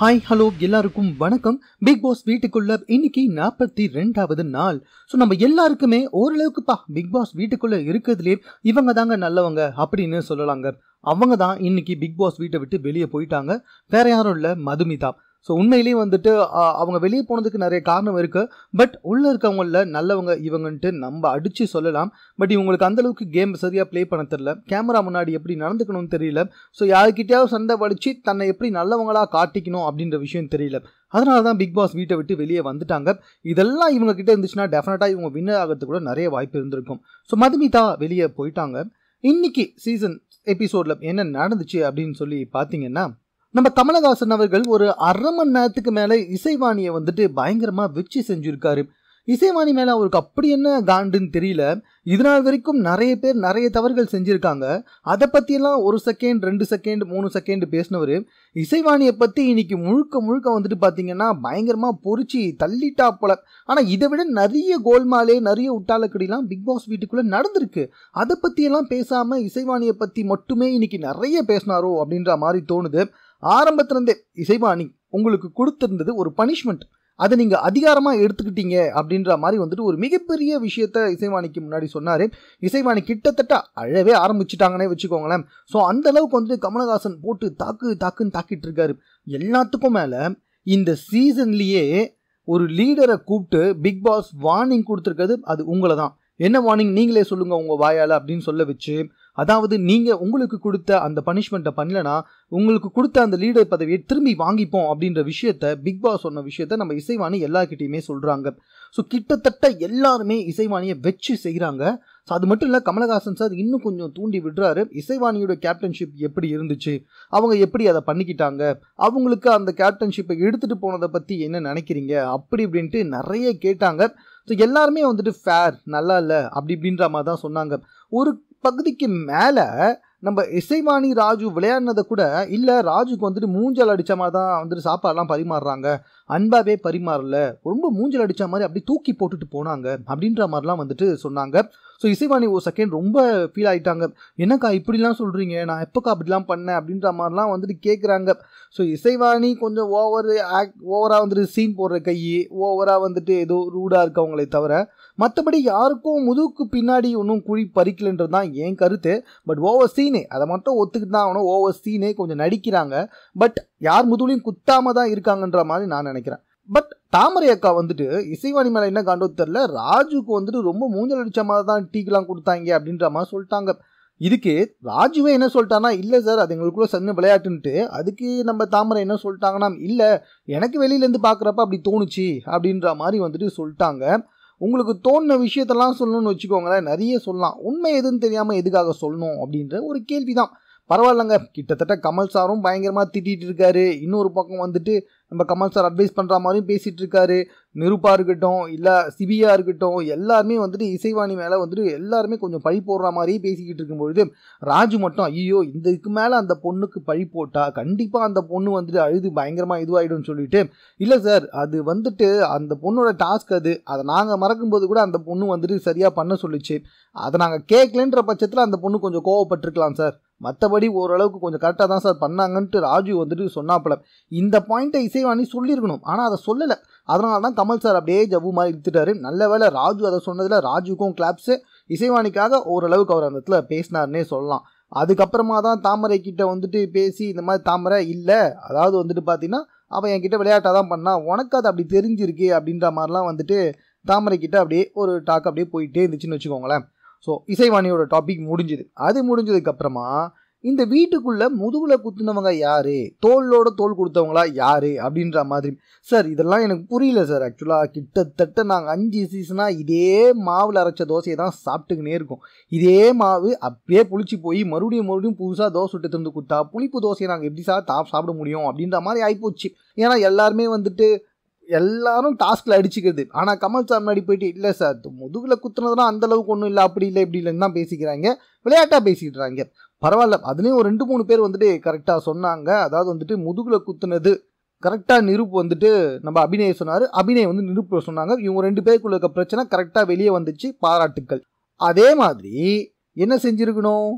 hi hello எல்லாருக்கும் வணக்கம் big pass வீட்டுக்குள்ள இன்னைக்கு நாற்பத்தி ரெண்டாவது நாள் ஸோ நம்ம எல்லாருக்குமே ஓரளவுக்குப்பா பிக் பாஸ் வீட்டுக்குள்ள இருக்கிறதுலே இவங்க தாங்க நல்லவங்க அப்படின்னு சொல்லலாங்க அவங்க தான் இன்னைக்கு பிக் பாஸ் வீட்டை விட்டு வெளியே போயிட்டாங்க வேற யாரும் இல்லை மதுமிதா ஸோ உண்மையிலேயே வந்துட்டு அவங்க வெளியே போனதுக்கு நிறைய காரணம் இருக்குது பட் உள்ளே இருக்கவங்களில் நல்லவங்க இவங்கன்ட்டு நம்ம அடித்து சொல்லலாம் பட் இவங்களுக்கு அந்தளவுக்கு கேம் சரியாக ப்ளே பண்ண தெரில கேமரா முன்னாடி எப்படி நடந்துக்கணும்னு தெரியல ஸோ யாருக்கிட்டையாவது சண்டை படித்து தன்னை எப்படி நல்லவங்களாக காட்டிக்கணும் அப்படின்ற விஷயம் தெரியல அதனால தான் பிக் பாஸ் வீட்டை விட்டு வெளியே வந்துட்டாங்க இதெல்லாம் இவங்க கிட்டே இருந்துச்சுன்னா டெஃபினட்டாக இவங்க வின்னர் ஆகிறதுக்கு கூட நிறைய வாய்ப்பு இருந்திருக்கும் ஸோ மதுமிதா வெளியே போயிட்டாங்க இன்னைக்கு சீசன் எபிசோடில் என்ன நடந்துச்சு அப்படின்னு சொல்லி பார்த்தீங்கன்னா நம்ம கமலஹாசன் அவர்கள் ஒரு அரை மணி நேரத்துக்கு மேலே இசைவாணியை வந்துட்டு பயங்கரமாக வெச்சு செஞ்சுருக்காரு இசைவாணி மேலே அவருக்கு அப்படி என்ன காண்டுன்னு தெரியல இதனால் வரைக்கும் நிறைய பேர் நிறைய தவறுகள் செஞ்சுருக்காங்க அதை பற்றியெல்லாம் ஒரு செகண்ட் ரெண்டு செகண்ட் மூணு செகண்ட் பேசினவர் இசைவாணியை பற்றி இன்னைக்கு முழுக்க முழுக்க வந்துட்டு பார்த்தீங்கன்னா பயங்கரமாக பொறிச்சு தள்ளிட்டா போல ஆனால் இதை விட நிறைய கோல்மாலே நிறைய உட்டாலக்கடிலாம் பிக் பாஸ் வீட்டுக்குள்ளே நடந்திருக்கு அதை பற்றியெல்லாம் பேசாமல் இசைவாணியை பற்றி மட்டுமே இன்னைக்கு நிறைய பேசினாரோ அப்படின்ற மாதிரி தோணுது ஆரம்பத்திலிருந்தே இசைவாணி உங்களுக்கு கொடுத்துருந்தது ஒரு பனிஷ்மெண்ட் அதை நீங்கள் அதிகாரமாக எடுத்துக்கிட்டீங்க அப்படின்ற மாதிரி வந்துட்டு ஒரு மிகப்பெரிய விஷயத்த இசைவாணிக்கு முன்னாடி சொன்னார் இசைவாணி கிட்டத்தட்ட அழவே ஆரம்பிச்சிட்டாங்கன்னே வச்சுக்கோங்களேன் ஸோ அந்தளவுக்கு வந்துட்டு கமலஹாசன் போட்டு தாக்கு தாக்குன்னு தாக்கிட்டு இருக்காரு எல்லாத்துக்கும் மேலே இந்த சீசன்லேயே ஒரு லீடரை கூப்பிட்டு பிக் பாஸ் வார்னிங் கொடுத்துருக்கிறது அது உங்களை தான் என்ன வார்னிங் நீங்களே சொல்லுங்கள் உங்கள் வாயால் அப்படின்னு சொல்ல வச்சு அதாவது நீங்கள் உங்களுக்கு கொடுத்த அந்த பனிஷ்மெண்ட்டை பண்ணலன்னா உங்களுக்கு கொடுத்த அந்த லீடர் பதவியை திரும்பி வாங்கிப்போம் அப்படின்ற விஷயத்த பிக் பாஸ் சொன்ன விஷயத்த நம்ம இசைவாணி எல்லாருக்கிட்டையுமே சொல்கிறாங்க ஸோ கிட்டத்தட்ட எல்லாருமே இசைவாணியை வச்சு செய்கிறாங்க ஸோ அது மட்டும் இல்லை கமலஹாசன் சார் இன்னும் கொஞ்சம் தூண்டி விடுறாரு இசைவாணியோட கேப்டன்ஷிப் எப்படி இருந்துச்சு அவங்க எப்படி அதை பண்ணிக்கிட்டாங்க அவங்களுக்கு அந்த கேப்டன்ஷிப்பை எடுத்துகிட்டு போனதை பற்றி என்ன நினைக்கிறீங்க அப்படி இப்படின்ட்டு நிறைய கேட்டாங்க ஸோ எல்லாருமே வந்துட்டு ஃபேர் நல்லா இல்லை அப்படி இப்படின்ற மாதிரி தான் சொன்னாங்க ஒரு பகுதிக்கு மேலே நம்ம இசைவாணி ராஜு விளையாடினதை கூட இல்லை ராஜுக்கு வந்துட்டு மூஞ்சல் அடித்த மாதிரி தான் வந்துட்டு சாப்பாடெல்லாம் பரிமாறுறாங்க அன்பாவே பரிமாறல ரொம்ப மூஞ்சல் அடித்த மாதிரி அப்படி தூக்கி போட்டுட்டு போனாங்க அப்படின்ற மாதிரிலாம் வந்துட்டு சொன்னாங்க ஸோ இசைவாணி ஒரு செகண்ட் ரொம்ப ஃபீல் ஆகிட்டாங்க என்னக்கா இப்படிலாம் சொல்கிறீங்க நான் எப்போக்கா அப்படிலாம் பண்ணேன் அப்படின்ற மாதிரிலாம் வந்துட்டு கேட்குறாங்க ஸோ இசைவாணி கொஞ்சம் ஓவர் ஆக்ட் ஓவராக வந்துட்டு சீன் போடுற கை ஓவராக வந்துட்டு ஏதோ ரூடாக இருக்கவங்களே தவிர மற்றபடி யாருக்கும் முதுகுக்கு பின்னாடி ஒன்றும் குழி பறிக்கலன்றது தான் என் கருத்து பட் ஓவர் சீனே அதை மட்டும் ஒத்துக்கிட்டு தான் ஆகணும் ஓவர் சீனே கொஞ்சம் நடிக்கிறாங்க பட் யார் முதுகுலையும் குத்தாமல் தான் இருக்காங்கன்ற மாதிரி நான் நினைக்கிறேன் பட் தாமரை அக்கா வந்துட்டு இசைவாணி மேலே என்ன கண்டோ தெரில ராஜுக்கு வந்துட்டு ரொம்ப மூஞ்சல் அடித்த மாதிரி தான் டீக்கெலாம் கொடுத்தாங்க அப்படின்ற மாதிரி சொல்லிட்டாங்க இதுக்கு ராஜுவே என்ன சொல்லிட்டான்னா இல்லை சார் அது எங்களுக்குள்ள சன்ன விளையாட்டுன்ட்டு அதுக்கு நம்ம தாமரை என்ன சொல்லிட்டாங்கன்னா இல்லை எனக்கு வெளியிலேருந்து பார்க்குறப்ப அப்படி தோணுச்சு அப்படின்ற மாதிரி வந்துட்டு சொல்லிட்டாங்க உங்களுக்கு தோணுன விஷயத்தெல்லாம் சொல்லணும்னு வச்சுக்கோங்களேன் நிறைய சொல்லலாம் உண்மை எதுன்னு தெரியாமல் எதுக்காக சொல்லணும் அப்படின்ற ஒரு கேள்வி தான் பரவாயில்லங்க கிட்டத்தட்ட கமல் சாரும் பயங்கரமாக திட்டிகிட்டு இருக்காரு இன்னொரு பக்கம் வந்துட்டு நம்ம கமல் சார் அட்வைஸ் பண்ணுற மாதிரியும் பேசிகிட்டு இருக்காரு நிருப்பா இருக்கட்டும் இல்லை சிபியா இருக்கட்டும் எல்லாருமே வந்துட்டு இசைவாணி மேலே வந்துட்டு எல்லாருமே கொஞ்சம் பழி போடுற மாதிரியே பேசிக்கிட்டு இருக்கும்பொழுது ராஜு மட்டும் ஐயோ இந்த இதுக்கு மேலே அந்த பொண்ணுக்கு பழி போட்டால் கண்டிப்பாக அந்த பொண்ணு வந்துட்டு அழுது பயங்கரமாக இதுவாகிடும்னு சொல்லிட்டு இல்லை சார் அது வந்துட்டு அந்த பொண்ணோட டாஸ்க் அது அதை நாங்கள் மறக்கும்போது கூட அந்த பொண்ணு வந்துட்டு சரியாக பண்ண சொல்லிச்சு அதை நாங்கள் கேட்கலன்ற பட்சத்தில் அந்த பொண்ணு கொஞ்சம் கோவப்பட்டிருக்கலாம் சார் மற்றபடி ஓரளவுக்கு கொஞ்சம் கரெக்டாக தான் சார் பண்ணாங்கன்ட்டு ராஜு வந்துட்டு சொன்னாப்புல இந்த பாயிண்ட்டை இசைவாணி சொல்லியிருக்கணும் ஆனால் அதை சொல்லலை அதனால தான் கமல் சார் அப்படியே ஜவ்வு மாதிரி இழுத்துட்டாரு நல்ல வேலை ராஜு அதை சொன்னதில் ராஜுக்கும் கிளாப்ஸு இசைவாணிக்காக ஓரளவுக்கு அவர் அந்த இடத்துல பேசினார்னே சொல்லலாம் அதுக்கப்புறமா தான் தாமரை கிட்டே வந்துட்டு பேசி இந்த மாதிரி தாமரை இல்லை அதாவது வந்துட்டு பார்த்தீங்கன்னா அவன் என்கிட்ட விளையாட்டாக தான் பண்ணான் உனக்கு அது அப்படி தெரிஞ்சிருக்கு அப்படின்ற மாதிரிலாம் வந்துட்டு தாமரை கிட்டே அப்படியே ஒரு டாக் அப்படியே போயிட்டே இருந்துச்சுன்னு வச்சுக்கோங்களேன் ஸோ இசைவாணியோட டாபிக் முடிஞ்சுது அது முடிஞ்சதுக்கப்புறமா இந்த வீட்டுக்குள்ள முதுகுல குத்துனவங்க யாரு தோலோட தோல் கொடுத்தவங்களா யாரு அப்படின்ற மாதிரி சார் இதெல்லாம் எனக்கு புரியல சார் ஆக்சுவலாக கிட்டத்தட்ட நாங்கள் அஞ்சு சீசனாக இதே மாவில் அரைச்ச தோசையை தான் சாப்பிட்டுக்கினே இருக்கோம் இதே மாவு அப்படியே புளிச்சு போய் மறுபடியும் மறுபடியும் புதுசாக தோசை சுட்டு திறந்து கொடுத்தா புளிப்பு தோசையை நாங்கள் எப்படி சார் தா சாப்பிட முடியும் அப்படின்ற மாதிரி ஆகிப்போச்சு ஏன்னா எல்லாருமே வந்துட்டு எல்லாரும் டாஸ்கில் அடிச்சுக்கிறது ஆனால் கமல் சார் முன்னாடி போயிட்டு இல்லை சார் முதுகில் குத்துனதுனா அந்தளவுக்கு ஒன்றும் இல்லை அப்படி இல்லை இப்படி இல்லைன்னு தான் பேசிக்கிறாங்க விளையாட்டாக பேசிக்கிறாங்க பரவாயில்ல அதுலேயும் ஒரு ரெண்டு மூணு பேர் வந்துட்டு கரெக்டாக சொன்னாங்க அதாவது வந்துட்டு முதுகில் குத்துனது கரெக்டாக நிருப் வந்துட்டு நம்ம அபிநயம் சொன்னார் அபிநயம் வந்து நிருப்பு சொன்னாங்க இவங்க ரெண்டு பேருக்குள்ள இருக்க பிரச்சனை கரெக்டாக வெளியே வந்துச்சு பாராட்டுக்கள் அதே மாதிரி என்ன செஞ்சுருக்கணும்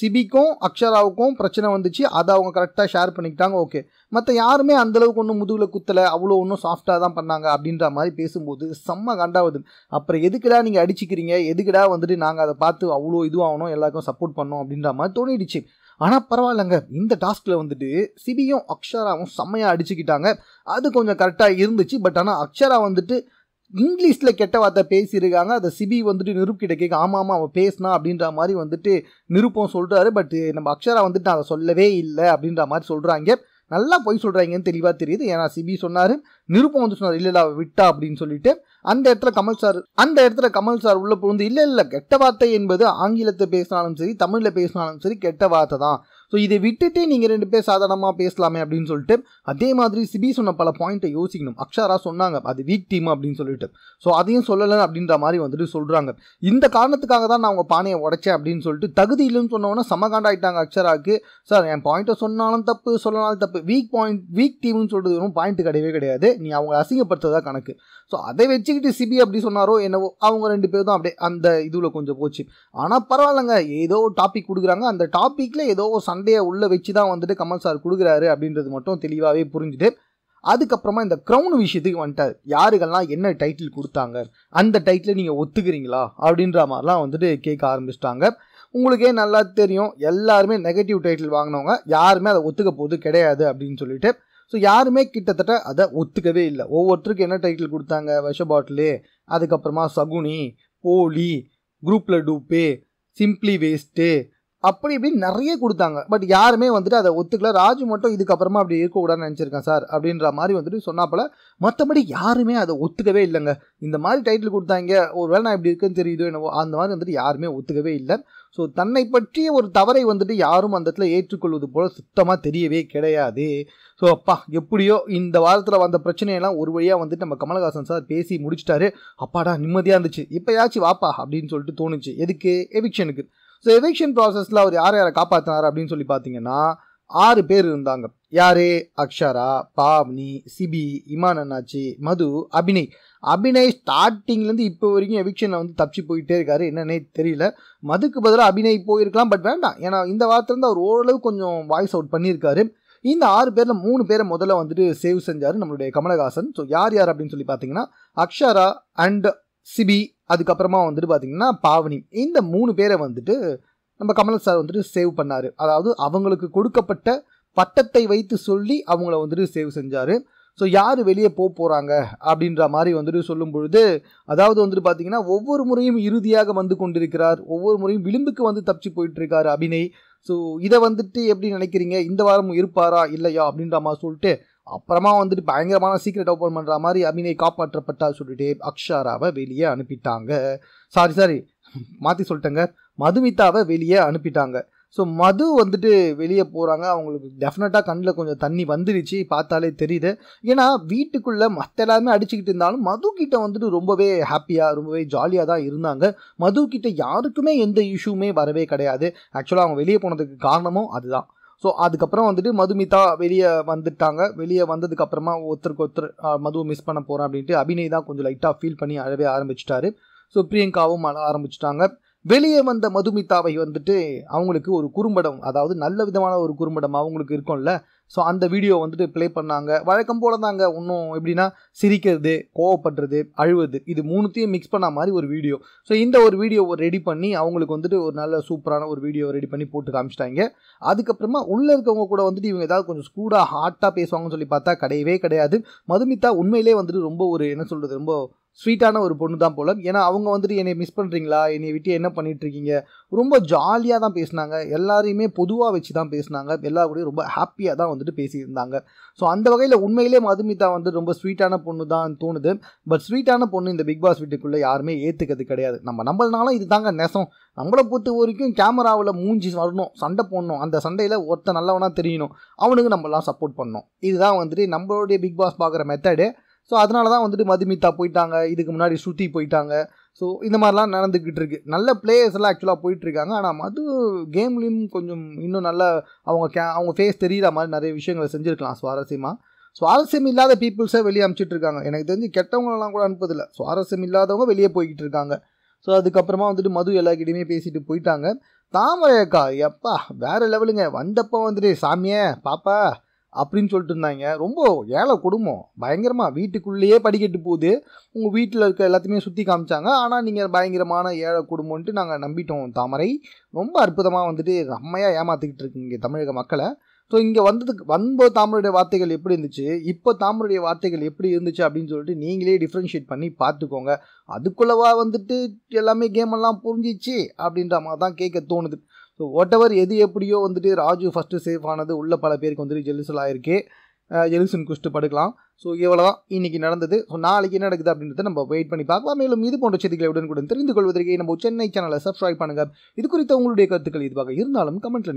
சிபிக்கும் அக்ஷராவுக்கும் பிரச்சனை வந்துச்சு அதை அவங்க கரெக்டாக ஷேர் பண்ணிக்கிட்டாங்க ஓகே மற்ற யாருமே அந்தளவுக்கு ஒன்றும் முதுகில் குத்தலை அவ்வளோ ஒன்றும் சாஃப்டாக தான் பண்ணாங்க அப்படின்ற மாதிரி பேசும்போது செம்ம கண்டாவது அப்புறம் எதுக்குடா நீங்கள் அடிச்சிக்கிறீங்க எதுக்குடா வந்துட்டு நாங்கள் அதை பார்த்து அவ்வளோ இதுவாகணும் எல்லாருக்கும் சப்போர்ட் பண்ணோம் அப்படின்ற மாதிரி தோணிடுச்சு ஆனால் பரவாயில்லைங்க இந்த டாஸ்கில் வந்துட்டு சிபியும் அக்ஷராவும் செம்மையாக அடிச்சுக்கிட்டாங்க அது கொஞ்சம் கரெக்டாக இருந்துச்சு பட் ஆனால் அக்ஷரா வந்துட்டு இங்கிலீஷில் கெட்ட வார்த்தை பேசியிருக்காங்க அதை சிபி வந்துட்டு நிருப்கிட்ட கேட்க ஆமாம் ஆமாம் அவன் பேசினா அப்படின்ற மாதிரி வந்துட்டு நிருப்பம் சொல்கிறாரு பட் நம்ம அக்ஷரா வந்துட்டு நான் அதை சொல்லவே இல்லை அப்படின்ற மாதிரி சொல்கிறாங்க நல்லா போய் சொல்கிறாங்கன்னு தெளிவாக தெரியுது ஏன்னா சிபி சொன்னார் நிருப்பம் வந்து சொன்னார் இல்லை இல்லை விட்டா அப்படின்னு சொல்லிட்டு அந்த இடத்துல கமல் சார் அந்த இடத்துல கமல் சார் உள்ளே புகுந்து இல்லை இல்லை கெட்ட வார்த்தை என்பது ஆங்கிலத்தை பேசினாலும் சரி தமிழில் பேசினாலும் சரி கெட்ட வார்த்தை தான் ஸோ இதை விட்டுட்டு நீங்கள் ரெண்டு பேர் சாதாரணமாக பேசலாமே அப்படின்னு சொல்லிட்டு அதே மாதிரி சிபி சொன்ன பல பாயிண்ட்டை யோசிக்கணும் அக்ஷரா சொன்னாங்க அது வீக் டீம் அப்படின்னு சொல்லிட்டு ஸோ அதையும் சொல்லலை அப்படின்ற மாதிரி வந்துட்டு சொல்கிறாங்க இந்த காரணத்துக்காக தான் நான் உங்கள் பானையை உடைச்சேன் அப்படின்னு சொல்லிட்டு தகுதி இல்லைன்னு சொன்னவொன்னே சமகாண்டாயிட்டாங்க அக்ஷராவுக்கு சார் என் பாயிண்ட்டை சொன்னாலும் தப்பு சொல்லனாலும் தப்பு வீக் பாயிண்ட் வீக் டீம்னு சொல்கிறது வெறும் பாயிண்ட் கிடையவே கிடையாது நீ அவங்க அசிங்கப்படுத்துறதா கணக்கு ஸோ அதை வச்சுக்கிட்டு சிபி அப்படி சொன்னாரோ என்னவோ அவங்க ரெண்டு பேரும் தான் அப்படியே அந்த இதுவில் கொஞ்சம் போச்சு ஆனால் பரவாயில்லங்க ஏதோ டாபிக் கொடுக்குறாங்க அந்த டாப்பிக்கில் ஏதோ சண்டை சண்டையை உள்ள வச்சு தான் வந்துட்டு கமல் சார் கொடுக்குறாரு அப்படின்றது மட்டும் தெளிவாகவே புரிஞ்சுட்டு அதுக்கப்புறமா இந்த க்ரௌன் விஷயத்துக்கு வந்துட்டார் யாருக்கெல்லாம் என்ன டைட்டில் கொடுத்தாங்க அந்த டைட்டில் நீங்கள் ஒத்துக்கிறீங்களா அப்படின்ற மாதிரிலாம் வந்துட்டு கேட்க ஆரம்பிச்சிட்டாங்க உங்களுக்கே நல்லா தெரியும் எல்லாருமே நெகட்டிவ் டைட்டில் வாங்கினவங்க யாருமே அதை ஒத்துக்க போது கிடையாது அப்படின்னு சொல்லிட்டு ஸோ யாருமே கிட்டத்தட்ட அதை ஒத்துக்கவே இல்லை ஒவ்வொருத்தருக்கு என்ன டைட்டில் கொடுத்தாங்க விஷ பாட்டிலு அதுக்கப்புறமா சகுனி போலி குரூப்பில் டூப்பு சிம்பிளி வேஸ்ட்டு அப்படி இப்படின்னு நிறைய கொடுத்தாங்க பட் யாருமே வந்துட்டு அதை ஒத்துக்கல ராஜு மட்டும் இதுக்கப்புறமா அப்படி இருக்கக்கூடாதுன்னு நினச்சிருக்கேன் சார் அப்படின்ற மாதிரி வந்துட்டு போல மற்றபடி யாருமே அதை ஒத்துக்கவே இல்லைங்க இந்த மாதிரி டைட்டில் கொடுத்தாங்க ஒரு வேளை நான் இப்படி இருக்குன்னு தெரியுதோ என்னவோ அந்த மாதிரி வந்துட்டு யாருமே ஒத்துக்கவே இல்லை ஸோ தன்னை பற்றிய ஒரு தவறை வந்துட்டு யாரும் அந்த இடத்துல ஏற்றுக்கொள்வது போல் சுத்தமாக தெரியவே கிடையாது ஸோ அப்பா எப்படியோ இந்த வாரத்தில் வந்த பிரச்சனையெல்லாம் ஒரு வழியாக வந்துட்டு நம்ம கமலஹாசன் சார் பேசி முடிச்சிட்டாரு அப்பாடா நிம்மதியாக இருந்துச்சு இப்போயாச்சும் வாப்பா அப்படின்னு சொல்லிட்டு தோணுச்சு எதுக்கு எவிக்ஷனுக்கு ஸோ எவிக்ஷன் ப்ராசஸில் அவர் யார் யாரை காப்பாற்றினார் அப்படின்னு சொல்லி பார்த்தீங்கன்னா ஆறு பேர் இருந்தாங்க யாரே அக்ஷரா பாவ்னி சிபி இமான் அண்ணாச்சி மது அபிநய் அபிநய் ஸ்டார்டிங்லேருந்து இப்போ வரைக்கும் எவிக்ஷனில் வந்து தப்பிச்சு போயிட்டே இருக்காரு என்னன்னே தெரியல மதுக்கு பதிலாக அபினய் போயிருக்கலாம் பட் வேண்டாம் ஏன்னா இந்த வாரத்துலேருந்து அவர் ஓரளவு கொஞ்சம் வாய்ஸ் அவுட் பண்ணியிருக்காரு இந்த ஆறு பேரில் மூணு பேரை முதல்ல வந்துட்டு சேவ் செஞ்சார் நம்மளுடைய கமலஹாசன் ஸோ யார் யார் அப்படின்னு சொல்லி பார்த்தீங்கன்னா அக்ஷரா அண்ட் சிபி அதுக்கப்புறமா வந்துட்டு பார்த்தீங்கன்னா பாவனி இந்த மூணு பேரை வந்துட்டு நம்ம கமல் சார் வந்துட்டு சேவ் பண்ணார் அதாவது அவங்களுக்கு கொடுக்கப்பட்ட பட்டத்தை வைத்து சொல்லி அவங்கள வந்துட்டு சேவ் செஞ்சார் ஸோ யார் வெளியே போக போகிறாங்க அப்படின்ற மாதிரி வந்துட்டு சொல்லும் பொழுது அதாவது வந்துட்டு பார்த்தீங்கன்னா ஒவ்வொரு முறையும் இறுதியாக வந்து கொண்டிருக்கிறார் ஒவ்வொரு முறையும் விளிம்புக்கு வந்து தப்பிச்சு போயிட்டுருக்கார் அபினை ஸோ இதை வந்துட்டு எப்படி நினைக்கிறீங்க இந்த வாரம் இருப்பாரா இல்லையா அப்படின்ற மாதிரி சொல்லிட்டு அப்புறமா வந்துட்டு பயங்கரமான சீக்ரெட் ஓப்பன் பண்ணுற மாதிரி அபிநய் காப்பாற்றப்பட்டால் சொல்லிட்டு அக்ஷாராவை வெளியே அனுப்பிட்டாங்க சாரி சாரி மாற்றி சொல்லிட்டேங்க மதுமிதாவை வெளியே அனுப்பிட்டாங்க ஸோ மது வந்துட்டு வெளியே போகிறாங்க அவங்களுக்கு டெஃபினட்டாக கண்ணில் கொஞ்சம் தண்ணி வந்துடுச்சு பார்த்தாலே தெரியுது ஏன்னா வீட்டுக்குள்ளே மற்ற எல்லாருமே அடிச்சுக்கிட்டு இருந்தாலும் மது கிட்ட வந்துட்டு ரொம்பவே ஹாப்பியாக ரொம்பவே ஜாலியாக தான் இருந்தாங்க மது கிட்ட யாருக்குமே எந்த இஷ்யூமே வரவே கிடையாது ஆக்சுவலாக அவங்க வெளியே போனதுக்கு காரணமும் அதுதான் ஸோ அதுக்கப்புறம் வந்துட்டு மதுமிதா வெளியே வந்துட்டாங்க வெளியே வந்ததுக்கப்புறமா ஒருத்தருக்கு ஒருத்தர் மதுவை மிஸ் பண்ண போகிறேன் அப்படின்ட்டு அபிநய் தான் கொஞ்சம் லைட்டாக ஃபீல் பண்ணி அழவே ஆரம்பிச்சிட்டாரு ஸோ பிரியங்காவும் அழ ஆரம்பிச்சிட்டாங்க வெளியே வந்த மதுமிதாவை வந்துட்டு அவங்களுக்கு ஒரு குறும்படம் அதாவது நல்ல விதமான ஒரு குறும்படம் அவங்களுக்கு இருக்கும்ல ஸோ அந்த வீடியோ வந்துட்டு ப்ளே பண்ணாங்க வழக்கம் போல தாங்க இன்னும் எப்படின்னா சிரிக்கிறது கோவப்படுறது அழுவது இது மூணுத்தையும் மிக்ஸ் பண்ண மாதிரி ஒரு வீடியோ ஸோ இந்த ஒரு வீடியோ ரெடி பண்ணி அவங்களுக்கு வந்துட்டு ஒரு நல்ல சூப்பரான ஒரு வீடியோ ரெடி பண்ணி போட்டு காமிச்சிட்டாங்க அதுக்கப்புறமா உள்ளே இருக்கவங்க கூட வந்துட்டு இவங்க ஏதாவது கொஞ்சம் ஸ்கூடாக ஹாட்டாக பேசுவாங்கன்னு சொல்லி பார்த்தா கிடையவே கிடையாது மதுமிதா உண்மையிலே வந்துட்டு ரொம்ப ஒரு என்ன சொல்கிறது ரொம்ப ஸ்வீட்டான ஒரு பொண்ணு தான் போல ஏன்னா அவங்க வந்துட்டு என்னை மிஸ் பண்ணுறீங்களா என்னை விட்டு என்ன பண்ணிகிட்ருக்கீங்க ரொம்ப ஜாலியாக தான் பேசினாங்க எல்லாரையுமே பொதுவாக வச்சு தான் பேசினாங்க எல்லா கூடயும் ரொம்ப ஹாப்பியாக தான் வந்துட்டு பேசியிருந்தாங்க ஸோ அந்த வகையில் உண்மையிலே மதுமிதா வந்து ரொம்ப ஸ்வீட்டான பொண்ணு தான் தோணுது பட் ஸ்வீட்டான பொண்ணு இந்த பிக் பாஸ் வீட்டுக்குள்ளே யாருமே ஏற்றுக்கிறது கிடையாது நம்ம நம்மளனாலும் இது தாங்க நெசம் நம்மளை பொறுத்த வரைக்கும் கேமராவில் மூஞ்சி வரணும் சண்டை போடணும் அந்த சண்டையில் ஒருத்தன் நல்லவனாக தெரியணும் அவனுக்கு நம்மளாம் சப்போர்ட் பண்ணணும் இதுதான் வந்துட்டு நம்மளுடைய பிக் பாஸ் பார்க்குற மெத்தடு ஸோ அதனால தான் வந்துட்டு மதுமிதா போயிட்டாங்க இதுக்கு முன்னாடி ஸ்ருதி போயிட்டாங்க ஸோ இந்த மாதிரிலாம் நடந்துக்கிட்டு இருக்கு நல்ல பிளேயர்ஸ் எல்லாம் ஆக்சுவலாக போயிட்டுருக்காங்க ஆனால் மது கேம்லேயும் கொஞ்சம் இன்னும் நல்ல அவங்க கே அவங்க ஃபேஸ் தெரியிற மாதிரி நிறைய விஷயங்களை செஞ்சுருக்கலாம் சுவாரஸ்யமாக சுவாரஸ்யம் இல்லாத பீப்புள்ஸை வெளியே அனுப்பிச்சிட்டு இருக்காங்க எனக்கு தெரிஞ்சு கெட்டவங்களெல்லாம் கூட அனுப்பதில்லை சுவாரஸ்யம் இல்லாதவங்க வெளியே போய்கிட்டு இருக்காங்க ஸோ அதுக்கப்புறமா வந்துட்டு மது எல்லாக்கிட்டையுமே பேசிட்டு போயிட்டாங்க தாமரை அக்கா எப்பா வேறு லெவலுங்க வந்தப்போ வந்துட்டு சாமியே பாப்பா அப்படின்னு சொல்லிட்டு இருந்தாங்க ரொம்ப ஏழை குடும்பம் பயங்கரமாக வீட்டுக்குள்ளேயே படிக்கட்டு போகுது உங்கள் வீட்டில் இருக்க எல்லாத்தையுமே சுற்றி காமிச்சாங்க ஆனால் நீங்கள் பயங்கரமான ஏழை குடும்பம்ன்ட்டு நாங்கள் நம்பிட்டோம் தாமரை ரொம்ப அற்புதமாக வந்துட்டு செம்மையாக ஏமாற்றிக்கிட்டு இருக்குங்க தமிழக மக்களை ஸோ இங்கே வந்ததுக்கு வந்த தாமருடைய வார்த்தைகள் எப்படி இருந்துச்சு இப்போ தாமருடைய வார்த்தைகள் எப்படி இருந்துச்சு அப்படின்னு சொல்லிட்டு நீங்களே டிஃப்ரென்ஷியேட் பண்ணி பார்த்துக்கோங்க அதுக்குள்ளவா வந்துட்டு எல்லாமே கேம் எல்லாம் புரிஞ்சிச்சு அப்படின்ற மாதிரி தான் கேட்க தோணுது ஸோ வாட் எவர் எது எப்படியோ வந்துட்டு ராஜு ஃபஸ்ட்டு சேஃப் ஆனது உள்ள பல பேருக்கு வந்துட்டு ஜெலிசல் ஆகிருக்கு ஜெலிசன் குஷ்டு படுக்கலாம் ஸோ இவ்வளோ தான் இன்றைக்கி நடந்தது ஸோ நாளைக்கு என்ன நடக்குது அப்படின்றத நம்ம வெயிட் பண்ணி பார்க்கலாம் மேலும் இது போன்ற செய்திகளை உடனுக்குடன் தெரிந்து கொள்வதற்கு நம்ம சென்னை சேனலை சப்ஸ்கிரைப் பண்ணுங்கள் இது குறித்த உங்களுடைய கருத்துக்கள் இதுவாக இருந்தாலும் கமெண்ட்டில்